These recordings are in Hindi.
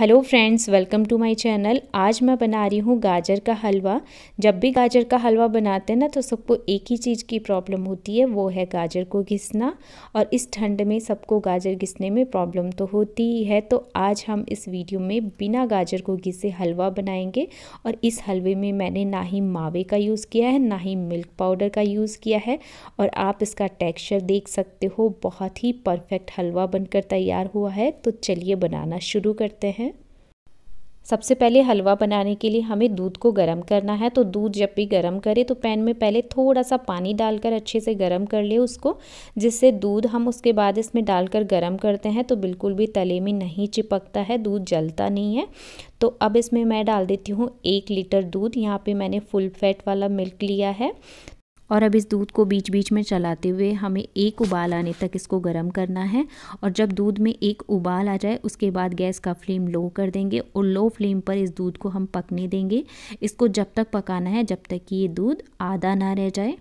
hello friends welcome to my channel आज मैं बना रही हूँ गाजर का हलवा जब भी गाजर का हलवा बनाते हैं ना तो सबको एक ही चीज़ की प्रॉब्लम होती है वो है गाजर को घिसना और इस ठंड में सबको गाजर घिसने में प्रॉब्लम तो होती ही है तो आज हम इस वीडियो में बिना गाजर को घिसे हलवा बनाएंगे और इस हलवे में मैंने ना ही मावे का यूज़ किया है ना ही मिल्क पाउडर का यूज़ किया है और आप इसका टेक्स्चर देख सकते हो बहुत ही परफेक्ट हलवा बनकर तैयार हुआ है तो चलिए बनाना शुरू करते हैं सबसे पहले हलवा बनाने के लिए हमें दूध को गर्म करना है तो दूध जब भी गर्म करें तो पैन में पहले थोड़ा सा पानी डालकर अच्छे से गर्म कर ले उसको जिससे दूध हम उसके बाद इसमें डालकर गर्म करते हैं तो बिल्कुल भी तले में नहीं चिपकता है दूध जलता नहीं है तो अब इसमें मैं डाल देती हूँ एक लीटर दूध यहाँ पे मैंने फुल फैट वाला मिल्क लिया है और अब इस दूध को बीच बीच में चलाते हुए हमें एक उबाल आने तक इसको गर्म करना है और जब दूध में एक उबाल आ जाए उसके बाद गैस का फ्लेम लो कर देंगे और लो फ्लेम पर इस दूध को हम पकने देंगे इसको जब तक पकाना है जब तक कि ये दूध आधा ना रह जाए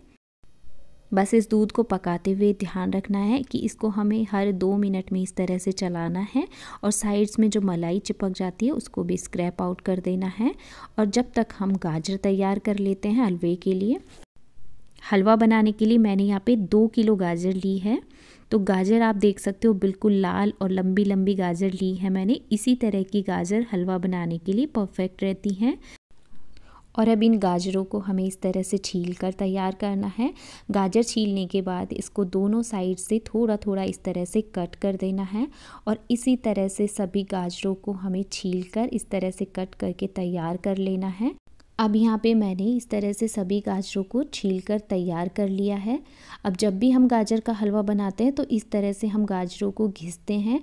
बस इस दूध को पकाते हुए ध्यान रखना है कि इसको हमें हर दो मिनट में इस तरह से चलाना है और साइड्स में जो मलाई चिपक जाती है उसको भी स्क्रैप आउट कर देना है और जब तक हम गाजर तैयार कर लेते हैं हलवे के लिए हलवा बनाने के लिए मैंने यहाँ पे दो किलो गाजर ली है तो गाजर आप देख सकते हो बिल्कुल लाल और लंबी लंबी गाजर ली है मैंने इसी तरह की गाजर हलवा बनाने के लिए परफेक्ट रहती हैं और अब इन गाजरों को हमें इस तरह से छील कर तैयार करना है गाजर छीलने के बाद इसको दोनों साइड से थोड़ा थोड़ा इस तरह से कट कर देना है और इसी तरह से सभी गाजरों को हमें छील कर इस तरह से कट करके तैयार कर लेना है अब यहाँ पे मैंने इस तरह से सभी गाजरों को छील कर तैयार कर लिया है अब जब भी हम गाजर का हलवा बनाते हैं तो इस तरह से हम गाजरों को घिसते हैं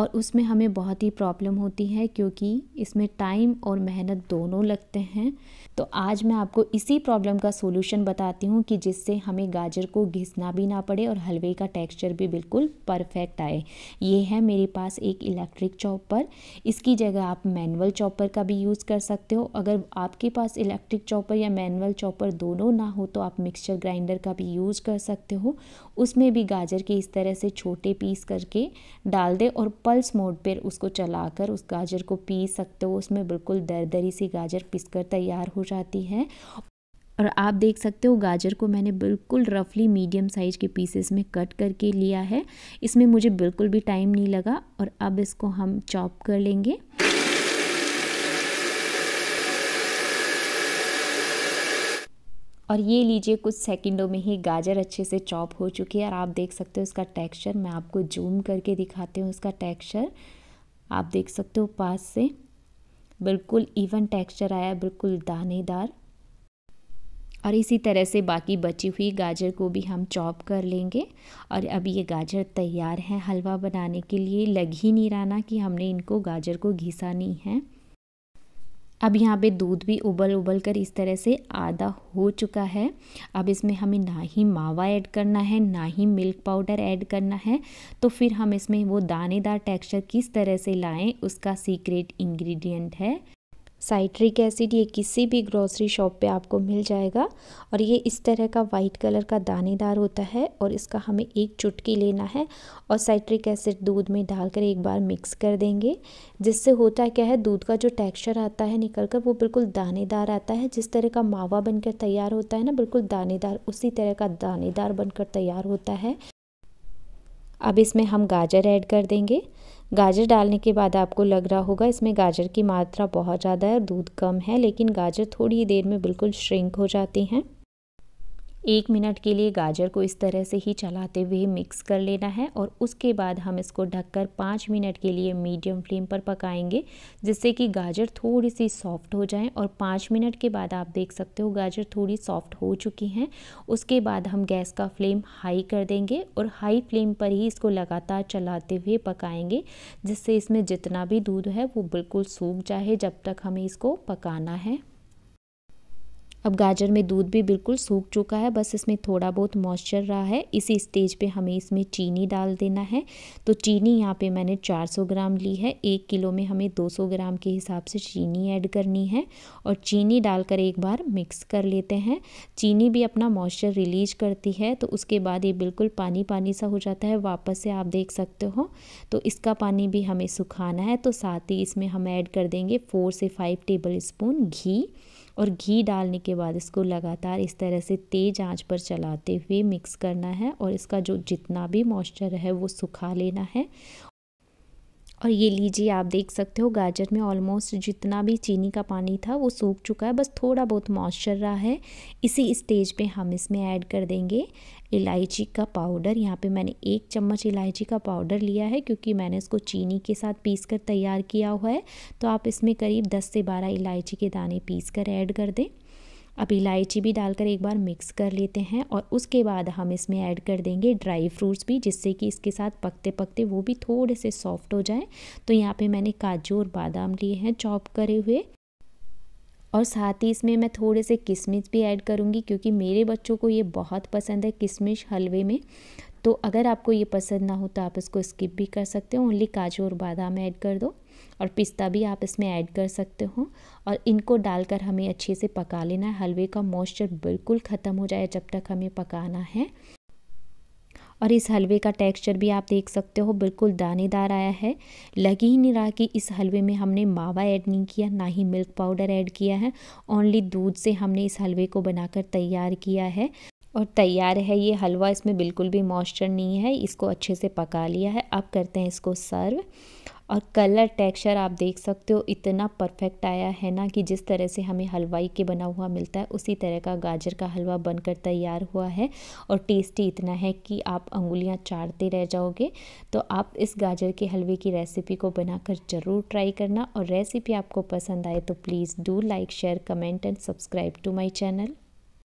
और उसमें हमें बहुत ही प्रॉब्लम होती है क्योंकि इसमें टाइम और मेहनत दोनों लगते हैं तो आज मैं आपको इसी प्रॉब्लम का सोल्यूशन बताती हूँ कि जिससे हमें गाजर को घिसना भी ना पड़े और हलवे का टेक्सचर भी बिल्कुल परफेक्ट आए ये है मेरे पास एक इलेक्ट्रिक चॉपर इसकी जगह आप मैनुअल चॉपर का भी यूज़ कर सकते हो अगर आपके पास इलेक्ट्रिक चॉपर या मैनुअल चॉपर दोनों ना हो तो आप मिक्सचर ग्राइंडर का भी यूज़ कर सकते हो उसमें भी गाजर के इस तरह से छोटे पीस करके डाल दें और पल्स मोड पर उसको चलाकर उस गाजर को पीस सकते हो उसमें बिल्कुल दर दरी सी गाजर पिसकर तैयार हो जाती है और आप देख सकते हो गाजर को मैंने बिल्कुल रफली मीडियम साइज़ के पीसेस में कट करके लिया है इसमें मुझे बिल्कुल भी टाइम नहीं लगा और अब इसको हम चॉप कर लेंगे और ये लीजिए कुछ सेकंडों में ही गाजर अच्छे से चॉप हो चुकी है और आप देख सकते हो इसका टेक्सचर मैं आपको जूम करके दिखाती हूँ इसका टेक्सचर आप देख सकते हो पास से बिल्कुल इवन टेक्सचर आया बिल्कुल दानेदार और इसी तरह से बाकी बची हुई गाजर को भी हम चॉप कर लेंगे और अब ये गाजर तैयार है हलवा बनाने के लिए लग ही नहीं रहा ना कि हमने इनको गाजर को घिसा नहीं है अब यहाँ पे दूध भी उबल उबल कर इस तरह से आधा हो चुका है अब इसमें हमें ना ही मावा ऐड करना है ना ही मिल्क पाउडर ऐड करना है तो फिर हम इसमें वो दानेदार टेक्सचर किस तरह से लाएं उसका सीक्रेट इंग्रेडिएंट है साइट्रिक एसिड ये किसी भी ग्रॉसरी शॉप पे आपको मिल जाएगा और ये इस तरह का वाइट कलर का दानेदार होता है और इसका हमें एक चुटकी लेना है और साइट्रिक एसिड दूध में डालकर एक बार मिक्स कर देंगे जिससे होता क्या है दूध का जो टेक्सचर आता है निकल कर वो बिल्कुल दानेदार आता है जिस तरह का मावा बनकर तैयार होता है ना बिल्कुल दानेदार उसी तरह का दानेदार बनकर तैयार होता है अब इसमें हम गाजर ऐड कर देंगे गाजर डालने के बाद आपको लग रहा होगा इसमें गाजर की मात्रा बहुत ज़्यादा है और दूध कम है लेकिन गाजर थोड़ी देर में बिल्कुल श्रिंक हो जाती हैं एक मिनट के लिए गाजर को इस तरह से ही चलाते हुए मिक्स कर लेना है और उसके बाद हम इसको ढककर पाँच मिनट के लिए मीडियम फ्लेम पर पकाएंगे जिससे कि गाजर थोड़ी सी सॉफ्ट हो जाए और पाँच मिनट के बाद आप देख सकते हो गाजर थोड़ी सॉफ्ट हो चुकी हैं उसके बाद हम गैस का फ्लेम हाई कर देंगे और हाई फ्लेम पर ही इसको लगातार चलाते हुए पकाएंगे जिससे इसमें जितना भी दूध है वो बिल्कुल सूख जाए जब तक हमें इसको पकाना है अब गाजर में दूध भी बिल्कुल सूख चुका है बस इसमें थोड़ा बहुत मॉइस्चर रहा है इसी स्टेज पे हमें इसमें चीनी डाल देना है तो चीनी यहाँ पे मैंने 400 ग्राम ली है एक किलो में हमें 200 ग्राम के हिसाब से चीनी ऐड करनी है और चीनी डालकर एक बार मिक्स कर लेते हैं चीनी भी अपना मॉइस्चर रिलीज करती है तो उसके बाद ये बिल्कुल पानी पानी सा हो जाता है वापस से आप देख सकते हो तो इसका पानी भी हमें सुखाना है तो साथ ही इसमें हम ऐड कर देंगे फ़ोर से फाइव टेबल स्पून घी और घी डालने के बाद इसको लगातार इस तरह से तेज़ आंच पर चलाते हुए मिक्स करना है और इसका जो जितना भी मॉइस्चर है वो सुखा लेना है और ये लीजिए आप देख सकते हो गाजर में ऑलमोस्ट जितना भी चीनी का पानी था वो सूख चुका है बस थोड़ा बहुत मॉइस्चर रहा है इसी स्टेज पे हम इसमें ऐड कर देंगे इलायची का पाउडर यहाँ पे मैंने एक चम्मच इलायची का पाउडर लिया है क्योंकि मैंने इसको चीनी के साथ पीस कर तैयार किया हुआ है तो आप इसमें करीब दस से बारह इलायची के दाने पीस कर ऐड कर दें अब इलायची भी डालकर एक बार मिक्स कर लेते हैं और उसके बाद हम इसमें ऐड कर देंगे ड्राई फ्रूट्स भी जिससे कि इसके साथ पकते पकते वो भी थोड़े से सॉफ्ट हो जाए तो यहाँ पे मैंने काजू और बादाम लिए हैं चॉप करे हुए और साथ ही इसमें मैं थोड़े से किशमिश भी ऐड करूँगी क्योंकि मेरे बच्चों को ये बहुत पसंद है किशमिश हलवे में तो अगर आपको ये पसंद ना हो तो आप इसको स्किप भी कर सकते हो ओनली काजू और बादाम ऐड कर दो और पिस्ता भी आप इसमें ऐड कर सकते हो और इनको डालकर हमें अच्छे से पका लेना है हलवे का मॉइस्चर बिल्कुल ख़त्म हो जाए जब तक हमें पकाना है और इस हलवे का टेक्सचर भी आप देख सकते हो बिल्कुल दानेदार आया है लग ही नहीं रहा कि इस हलवे में हमने मावा ऐड नहीं किया ना ही मिल्क पाउडर ऐड किया है ओनली दूध से हमने इस हलवे को बनाकर तैयार किया है और तैयार है ये हलवा इसमें बिल्कुल भी मॉइस्चर नहीं है इसको अच्छे से पका लिया है अब करते हैं इसको सर्व और कलर टेक्सचर आप देख सकते हो इतना परफेक्ट आया है ना कि जिस तरह से हमें हलवाई के बना हुआ मिलता है उसी तरह का गाजर का हलवा बनकर तैयार हुआ है और टेस्टी इतना है कि आप उंगलियां चाटते रह जाओगे तो आप इस गाजर के हलवे की रेसिपी को बनाकर ज़रूर ट्राई करना और रेसिपी आपको पसंद आए तो please do like share comment and subscribe to my channel